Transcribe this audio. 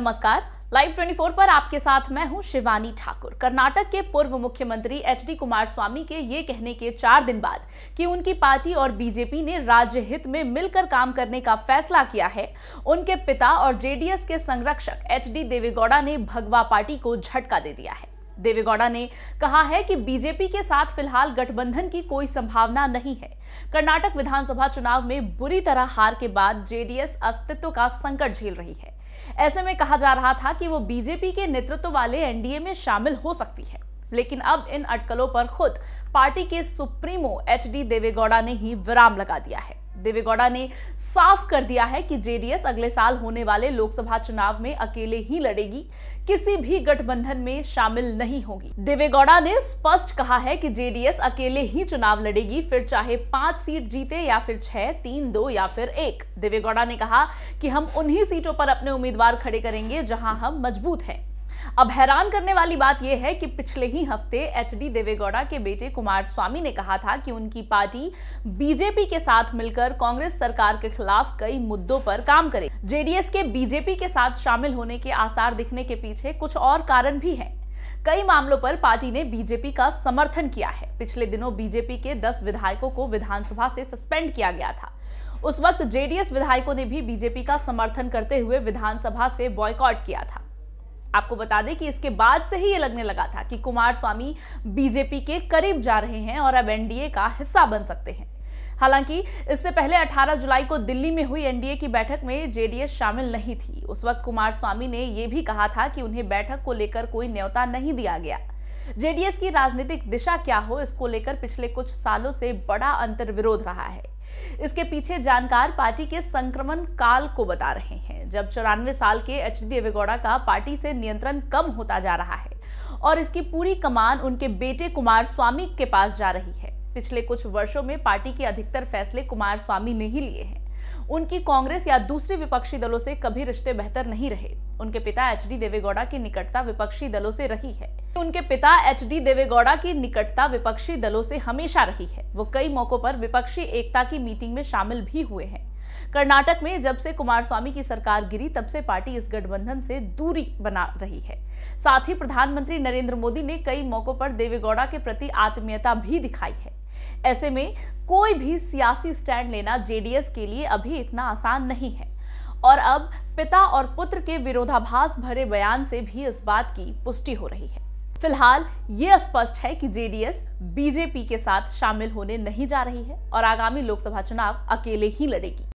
नमस्कार लाइव 24 पर आपके साथ मैं हूं शिवानी ठाकुर कर्नाटक के पूर्व मुख्यमंत्री एच डी कुमार स्वामी के ये कहने के चार दिन बाद कि उनकी पार्टी और बीजेपी ने राज्य हित में मिलकर काम करने का फैसला किया है उनके पिता और जेडीएस के संरक्षक एच डी देवेगौड़ा ने भगवा पार्टी को झटका दे दिया है देवेगौड़ा ने कहा है कि बीजेपी के साथ फिलहाल गठबंधन की कोई संभावना नहीं है कर्नाटक विधानसभा चुनाव में बुरी तरह हार के बाद जेडीएस अस्तित्व का संकट झेल रही है ऐसे में कहा जा रहा था कि वो बीजेपी के नेतृत्व वाले एनडीए में शामिल हो सकती है लेकिन अब इन अटकलों पर खुद पार्टी के सुप्रीमो एच डी देवेगौड़ा ने ही विराम लगा दिया है देवेगौड़ा ने साफ कर दिया है कि जेडीएस अगले साल होने वाले लोकसभा चुनाव में अकेले ही लड़ेगी किसी भी गठबंधन में शामिल नहीं होगी देवेगौड़ा ने स्पष्ट कहा है कि जेडीएस अकेले ही चुनाव लड़ेगी फिर चाहे पांच सीट जीते या फिर छह तीन दो या फिर एक देवेगौड़ा ने कहा कि हम उन्हीं सीटों पर अपने उम्मीदवार खड़े करेंगे जहां हम मजबूत हैं अब हैरान करने वाली बात यह है कि पिछले ही हफ्ते एच डी देवेगौड़ा के बेटे कुमार स्वामी ने कहा था कि उनकी पार्टी बीजेपी के साथ मिलकर कांग्रेस सरकार के खिलाफ कई मुद्दों पर काम करे जेडीएस के बीजेपी के साथ शामिल होने के आसार दिखने के पीछे कुछ और कारण भी है कई मामलों पर पार्टी ने बीजेपी का समर्थन किया है पिछले दिनों बीजेपी के 10 विधायकों को विधानसभा से सस्पेंड किया गया था उस वक्त जेडीएस विधायकों ने भी बीजेपी का समर्थन करते हुए विधानसभा से बॉयकॉट किया था आपको बता दें कि इसके बाद से ही ये लगने लगा था कि कुमार स्वामी बीजेपी के करीब जा रहे हैं और अब एनडीए का हिस्सा बन सकते हैं हालांकि इससे पहले 18 जुलाई को दिल्ली में हुई एनडीए की बैठक में जेडीएस शामिल नहीं थी उस वक्त कुमार स्वामी ने यह भी कहा था कि उन्हें बैठक को लेकर कोई न्यौता नहीं दिया गया जेडीएस की राजनीतिक दिशा क्या हो इसको लेकर पिछले कुछ सालों से बड़ा अंतर विरोध रहा है इसके पीछे जानकार पार्टी के संक्रमण काल को बता रहे हैं जब चौरानवे साल के एच डी देवेगौड़ा का पार्टी से नियंत्रण कम होता जा रहा है और इसकी पूरी कमान उनके बेटे कुमार स्वामी के पास जा रही है पिछले कुछ वर्षों में पार्टी के अधिकतर फैसले कुमार स्वामी ने ही लिए हैं उनकी कांग्रेस या दूसरे विपक्षी दलों से कभी रिश्ते बेहतर नहीं रहे उनके पिता एच डी देवेगौड़ा की निकटता विपक्षी दलों से रही है उनके पिता एच डी देवेगौड़ा की निकटता विपक्षी दलों से हमेशा रही है वो कई मौकों पर विपक्षी एकता की मीटिंग में शामिल भी हुए हैं कर्नाटक में जब से कुमार स्वामी की सरकार गिरी तब से पार्टी इस गठबंधन से दूरी बना रही है साथ ही प्रधानमंत्री नरेंद्र मोदी ने कई मौकों पर देवेगौड़ा के प्रति आत्मीयता भी दिखाई है ऐसे में कोई भी सियासी स्टैंड लेना जेडीएस के लिए अभी इतना आसान नहीं है और अब पिता और पुत्र के विरोधाभास भरे बयान से भी इस बात की पुष्टि हो रही है फिलहाल ये स्पष्ट है कि जेडीएस बीजेपी के साथ शामिल होने नहीं जा रही है और आगामी लोकसभा चुनाव अकेले ही लड़ेगी